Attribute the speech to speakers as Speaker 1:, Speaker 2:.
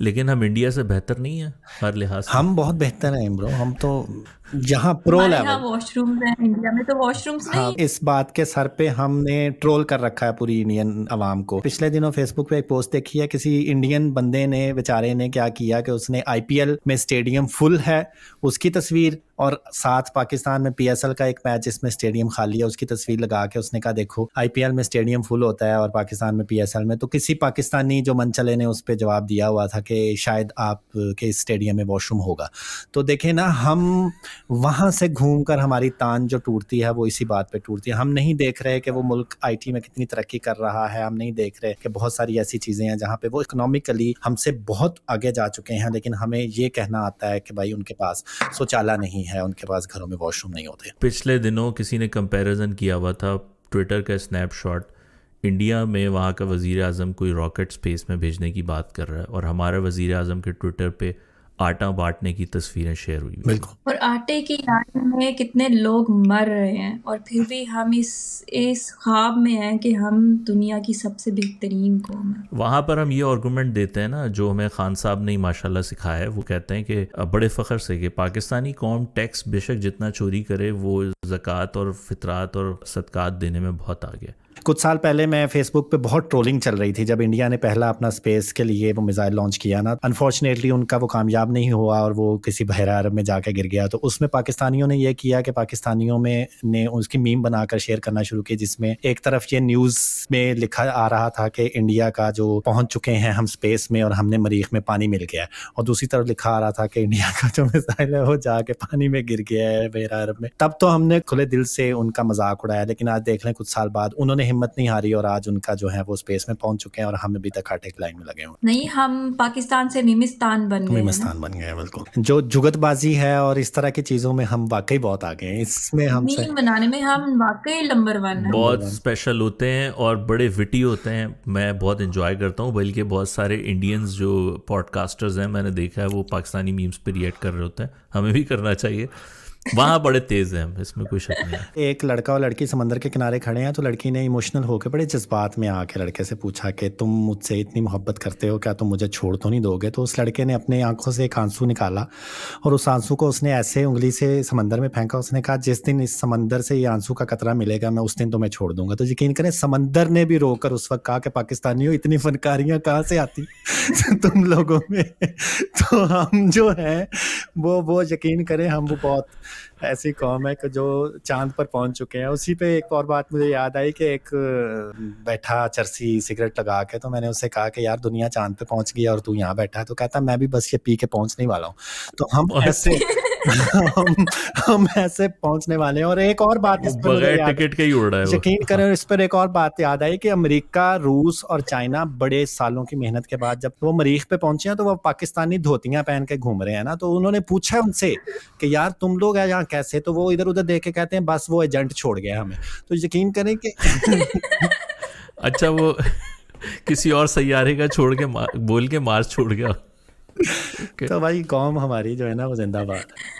Speaker 1: लेकिन हम इंडिया से बेहतर नहीं है हर लिहाज हम बहुत बेहतर हैं ब्रो हम तो जहाँ प्रो लेवल वॉशरूम है इंडिया में तो वॉशरूम्स हाँ, इस बात के सर पे हमने ट्रोल कर रखा है पूरी इंडियन आवाम को पिछले दिनों फेसबुक पे एक पोस्ट देखी है किसी इंडियन बंदे ने बेचारे ने क्या किया कि उसने आईपीएल में स्टेडियम फुल है उसकी तस्वीर और साथ पाकिस्तान में पीएसएल का एक मैच इसमें स्टेडियम खाली है उसकी तस्वीर लगा के उसने कहा देखो आईपीएल में स्टेडियम फुल होता है और पाकिस्तान में पीएसएल में तो किसी पाकिस्तानी जो मन चले ने उस पर जवाब दिया हुआ था कि शायद आप के स्टेडियम में वॉशरूम होगा तो देखे ना हम वहाँ से घूम कर हमारी तान जो टूटती है वो इसी बात पे टूटती है हम नहीं देख रहे कि वो मुल्क आईटी में कितनी तरक्की कर रहा है हम नहीं देख रहे कि बहुत सारी ऐसी चीज़ें हैं जहाँ पे वो इकोनॉमिकली हमसे बहुत आगे जा चुके हैं लेकिन हमें ये कहना आता है कि भाई उनके पास शौचालय नहीं है उनके पास घरों में वॉशरूम नहीं होते
Speaker 2: पिछले दिनों किसी ने कंपेरिजन किया हुआ था ट्विटर का स्नैपशॉट इंडिया में वहाँ का वज़ी अजम कोई रॉकेट स्पेस में भेजने की बात कर रहा है और हमारा वज़ी अजम के ट्विटर पर आटा बांटने की तस्वीरें शेयर हुई बिल्कुल और आटे की
Speaker 1: लाइन में कितने लोग मर रहे हैं और फिर भी हम इस इस ख्वाब में हैं कि हम दुनिया की सबसे बेहतरीन कौम है
Speaker 2: वहाँ पर हम ये आर्गूमेंट देते हैं ना जो हमें खान साहब ने माशा सिखाया है वो कहते हैं कि बड़े फ़ख्र से कि पाकिस्तानी कौम टैक्स बेशक जितना चोरी करे वो जक़ात और फितरात और सदक़ात देने में बहुत आगे
Speaker 1: कुछ साल पहले मैं फेसबुक पे बहुत ट्रोलिंग चल रही थी जब इंडिया ने पहला अपना स्पेस के लिए वो मिसाइल लॉन्च किया ना अनफॉर्चुनेटली उनका वो कामयाब नहीं हुआ और वो किसी बहरा अरब में जाकर गिर गया तो उसमें पाकिस्तानियों ने यह किया कि पाकिस्तानियों में ने उसकी मीम बनाकर शेयर करना शुरू की जिसमें एक तरफ ये न्यूज़ में लिखा आ रहा था कि इंडिया का जो पहुंच चुके हैं हम स्पेस में और हमने मरीख में पानी मिल गया और दूसरी तरफ लिखा आ रहा था कि इंडिया का जो मिसाइल है वो जाके पानी में गिर गया है बहरा अरब में तब तो हमने खुले दिल से उनका मजाक उड़ाया लेकिन आज देख लें कुछ साल बाद उन्होंने हिम्मत नहीं हारी और आज उनका जो है वो स्पेस में पहुंच चुके हैं और हम अभी तक हार्टेक लाइन में लगे हुए नहीं हम पाकिस्तान से मिमिस्तान बन गए मिमिस्तान बन गए बिल्कुल जो जुगतबाजी है और इस तरह की चीजों में
Speaker 2: हम वाकई बहुत आगे हैं इसमें हम से...
Speaker 1: बनाने में हम वाकई नंबर वन बहुत
Speaker 2: स्पेशल होते हैं और बड़े विटी होते हैं मैं बहुत इंजॉय करता हूँ बल्कि बहुत सारे इंडियंस जो पॉडकास्टर्स हैं मैंने देखा है वो पाकिस्तानी मीम्स पर रिएक्ट कर रहे होते हैं हमें भी करना चाहिए वहाँ बड़े तेज हैं इसमें कोई शक
Speaker 1: नहीं एक लड़का और लड़की समंदर के किनारे खड़े हैं तो लड़की ने इमोशनल होकर बड़े जज्बात में आके लड़के से पूछा कि तुम मुझसे इतनी मोहब्बत करते हो क्या तुम मुझे छोड़ तो नहीं दोगे तो उस लड़के ने अपने आंखों से एक आंसू निकाला और उस आंसू को उसने ऐसे उंगली से समंदर में फेंका उसने कहा जिस दिन इस समंदर से ये आंसू का कतरा मिलेगा मैं उस दिन तुम्हें छोड़ दूंगा तो यकीन करें समंदर ने भी रोकर उस वक्त कहा कि पाकिस्तानियों इतनी फनकारियां कहाँ से आती तुम लोगों में तो हम जो है वो वो यकीन करें हम वो बहुत ऐसी कौम है कि जो चांद पर पहुंच चुके हैं उसी पे एक और बात मुझे याद आई कि एक बैठा चरसी सिगरेट लगा के तो मैंने उससे कहा कि यार दुनिया चांद पे पहुंच गई और तू यहाँ बैठा है तो कहता मैं भी बस ये पी के पहुंचने वाला हूँ तो हम ऐसे हम हम ऐसे पहुंचने वाले हैं और एक और बात इस पर बगैर टिकट के ही उड़ रहा है यकीन करें इस पर एक और बात याद आई कि अमेरिका रूस और चाइना बड़े सालों की मेहनत के बाद जब वो मरीख पे पहुंचे हैं तो वो पाकिस्तानी धोतियां पहन के घूम रहे हैं ना तो उन्होंने पूछा उनसे कि यार तुम लोग है यहाँ कैसे तो वो इधर उधर देख के कहते हैं बस वो एजेंट छोड़ गया हमें तो यकीन करें कि
Speaker 2: अच्छा वो किसी और सैारे का छोड़ के बोल के मार्च छोड़ गया okay. तो भाई कौम हमारी जो है ना वो जिंदाबाद है